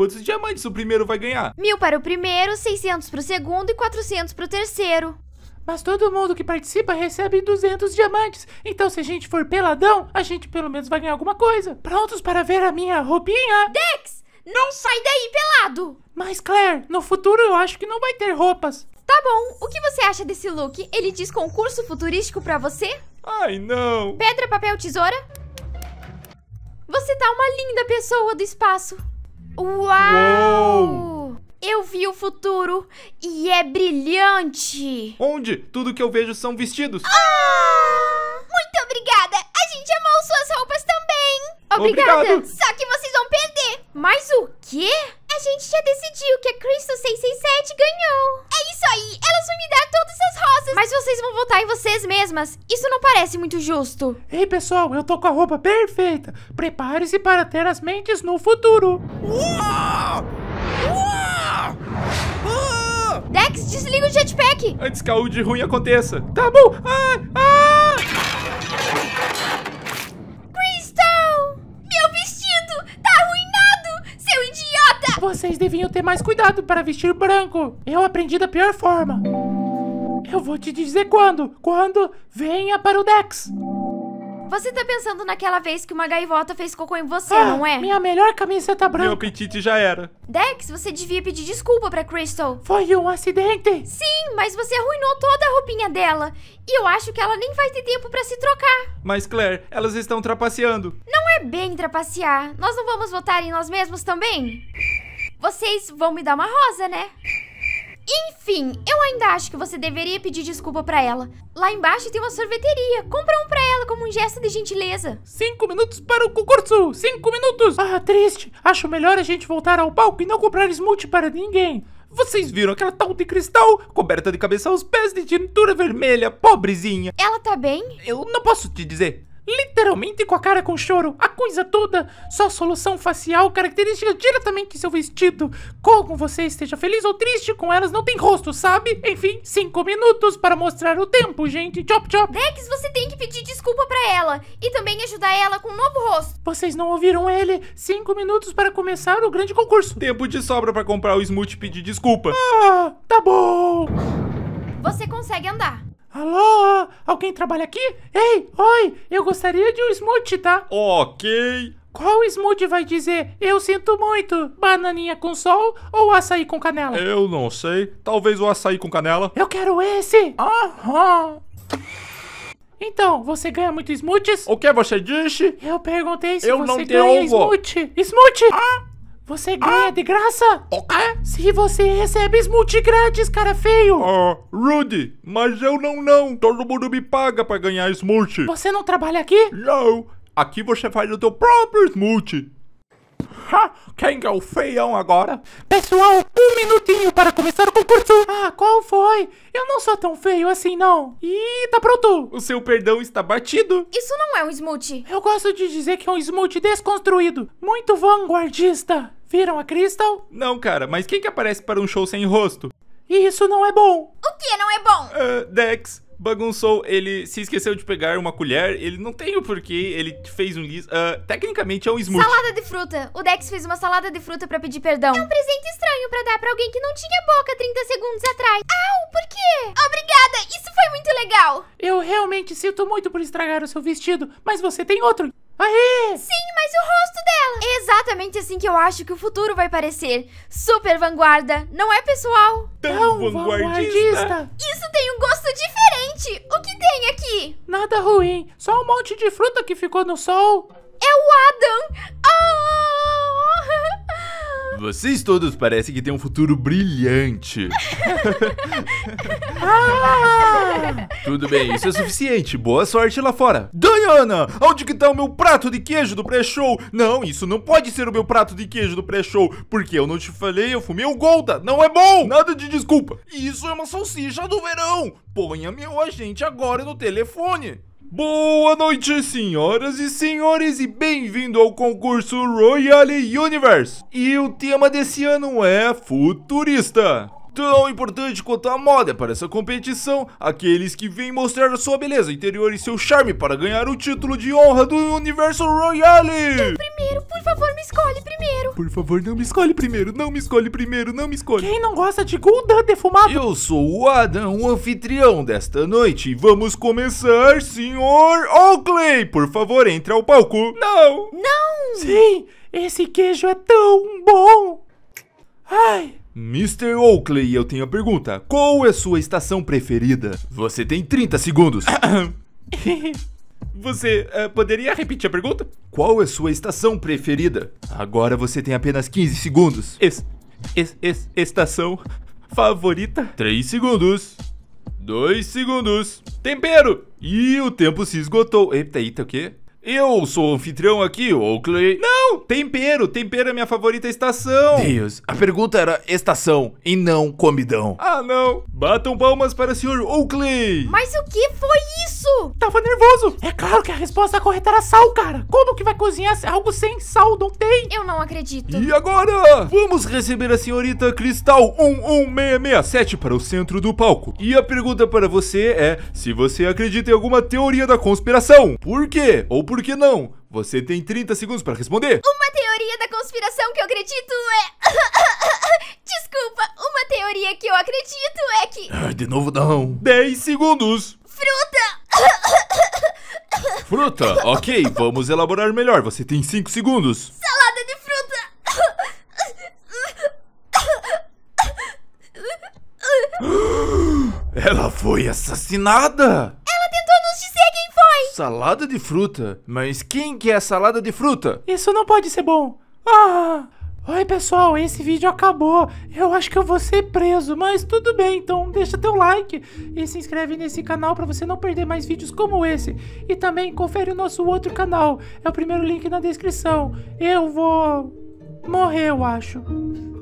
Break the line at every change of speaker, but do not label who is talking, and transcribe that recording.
Quantos diamantes o primeiro vai ganhar?
Mil para o primeiro, 600 para o segundo e 400 para o terceiro. Mas todo mundo que participa recebe 200 diamantes. Então, se a gente for
peladão, a gente pelo menos vai ganhar alguma coisa. Prontos para ver a minha roupinha? Dex, não
sai daí pelado! Mas, Claire, no futuro eu acho que não vai ter roupas. Tá bom, o que você acha desse look? Ele diz concurso futurístico pra você? Ai, não! Pedra, papel, tesoura? Você tá uma linda pessoa do espaço. Uau! Uou! Eu vi o futuro e é brilhante! Onde?
Tudo que eu vejo são vestidos!
Ah! Muito obrigada! A gente amou suas roupas também! Obrigada! Obrigado. Só que vocês vão perder! Mas o quê? A gente já decidiu que a Crystal 667 ganhou! aí, elas vão me dar todas as rosas. Mas vocês vão votar em vocês mesmas. Isso não parece muito justo. Ei, pessoal, eu tô com a roupa perfeita. Prepare-se para ter as mentes no futuro. Uau! Uau! Ah! Dex, desliga o jetpack.
Antes que algo de ruim aconteça. Tá bom.
Ah, ah!
vocês deviam ter mais cuidado para vestir branco. Eu aprendi da pior forma. Eu vou te dizer quando. Quando venha para o Dex.
Você tá pensando naquela vez que uma gaivota fez cocô em você, ah, não é? Minha melhor camisa tá branca. Meu
apetite
já era.
Dex, você devia pedir desculpa pra Crystal. Foi um acidente. Sim, mas você arruinou toda a roupinha dela. E eu acho que ela nem vai ter tempo pra se trocar.
Mas, Claire, elas estão trapaceando.
Não é bem trapacear. Nós não vamos votar em nós mesmos também? Vocês vão me dar uma rosa, né? Enfim, eu ainda acho que você deveria pedir desculpa para ela. Lá embaixo tem uma sorveteria. Compra um pra ela como um gesto de gentileza. Cinco minutos para o concurso! Cinco minutos! Ah, triste. Acho melhor a gente
voltar ao palco e não comprar smoothie para ninguém. Vocês viram aquela tal de cristal? Coberta de cabeça aos pés de tintura vermelha, pobrezinha. Ela tá bem? Eu não posso te dizer literalmente com a cara com choro, a coisa toda, só solução facial, característica diretamente seu vestido. Como você esteja feliz ou triste com elas, não tem rosto, sabe? Enfim, cinco minutos para mostrar o tempo, gente. Chop, chop. Rex, você tem que pedir desculpa para ela e
também ajudar ela com um
novo rosto. Vocês não ouviram ele? Cinco minutos para começar o grande concurso. Tempo de sobra para comprar o smoothie e pedir desculpa. Ah, tá bom.
Você consegue andar.
Alô? Alguém trabalha aqui? Ei, oi, eu gostaria de um smoothie, tá? Ok. Qual smoothie vai dizer eu sinto muito? Bananinha com sol ou açaí com canela? Eu
não sei. Talvez o açaí com canela.
Eu quero esse! Aham! Então, você ganha muito smoothies? O que você disse? Eu perguntei se Eu você não ganha tenho smoothie. Smoothie! Ah! Você ganha ah. de graça? O quê? Se você recebe smoothie grátis, cara feio. Ah,
Rudy, mas eu não não. Todo mundo me paga pra ganhar smoothie.
Você não trabalha aqui? Não.
Aqui você faz o teu próprio smoothie. Ha! Quem é o
feião agora? Pessoal, um minutinho para começar o concurso. Ah, qual foi? Eu não sou tão feio assim, não. Ih, tá pronto. O seu perdão está batido. Isso não é um smoothie. Eu gosto de dizer que é um smoothie desconstruído. Muito vanguardista. Viram a Crystal?
Não, cara, mas quem que aparece para um show sem rosto?
Isso não é bom!
O que não é bom?
Uh, Dex bagunçou, ele se esqueceu de pegar uma colher, ele não tem o porquê, ele fez um guis. Uh, ah, tecnicamente é um smoothie. Salada
de fruta. O Dex fez uma salada de fruta para pedir perdão. É um presente estranho para dar para alguém que não tinha boca 30 segundos atrás. Au, por quê? Obrigada, isso foi muito legal.
Eu realmente sinto muito por estragar o seu vestido, mas você tem outro. Aê!
Sim, mas o rosto dela! exatamente assim que eu acho que o futuro vai parecer. Super vanguarda, não é, pessoal? Tão, Tão vanguardista. vanguardista! Isso tem um gosto diferente! O que tem aqui? Nada ruim, só um monte de fruta
que ficou no sol. É o Adam!
Oh! Vocês todos parecem que têm um futuro brilhante.
ah!
Tudo bem, isso é suficiente. Boa sorte lá fora. Diana, onde que tá o meu prato de queijo do pré-show? Não, isso não pode ser o meu prato de queijo do pré-show. Porque eu não te falei, eu fumei o Golda. Não é bom. Nada de desculpa. Isso é uma salsicha do verão. Ponha meu agente agora no telefone. Boa noite, senhoras e senhores, e bem-vindo ao concurso Royal Universe. E o tema desse ano é futurista tão importante quanto a moda para essa competição, aqueles que vêm mostrar sua beleza interior e seu charme para ganhar o título de honra do Universo Royale. Então,
primeiro, por favor, me escolhe primeiro.
Por favor, não me escolhe primeiro, não me escolhe primeiro, não me escolhe. Quem não gosta de Gul'dan defumado? Eu sou o Adam, o anfitrião desta noite. Vamos começar, senhor Oakley. Por favor, entre ao palco.
Não. Não. Sim, esse queijo é tão bom. Ai,
Mr. Oakley, eu tenho a pergunta. Qual é sua estação preferida? Você tem 30 segundos. Você uh, poderia repetir a pergunta? Qual é sua estação preferida? Agora você tem apenas 15 segundos. Es, es, es, estação favorita? 3 segundos. 2 segundos. Tempero! E o tempo se esgotou. Eita, eita, o quê? Eu sou o anfitrião aqui, Oakley. Não! Tempero! Tempero é minha favorita estação! Deus, a pergunta era estação e não comidão. Ah, não! Batam palmas para o senhor Oakley!
Mas o que foi isso? Tava nervoso. É claro que a resposta correta era sal, cara. Como que vai cozinhar algo sem sal? Não tem. Eu não acredito. E agora?
Vamos receber a senhorita Cristal 11667 para o centro do palco. E a pergunta para você é se você acredita em alguma teoria da conspiração. Por quê? Ou por que não? Você tem 30 segundos para responder.
Uma teoria da conspiração que eu acredito é... Desculpa, uma teoria que eu acredito é que...
Ah, de novo não. 10 segundos.
Fruta!
Fruta? Ok, vamos elaborar melhor. Você tem 5 segundos. Salada
de fruta!
Ela foi assassinada! Ela
tentou nos dizer quem foi!
Salada de fruta? Mas quem que é salada de fruta?
Isso não pode ser bom. Ah! Oi pessoal, esse vídeo acabou. Eu acho que eu vou ser preso, mas tudo bem, então deixa teu like e se inscreve nesse canal para você não perder mais vídeos como esse. E também confere o nosso outro canal, é o primeiro link na descrição. Eu vou morrer, eu acho.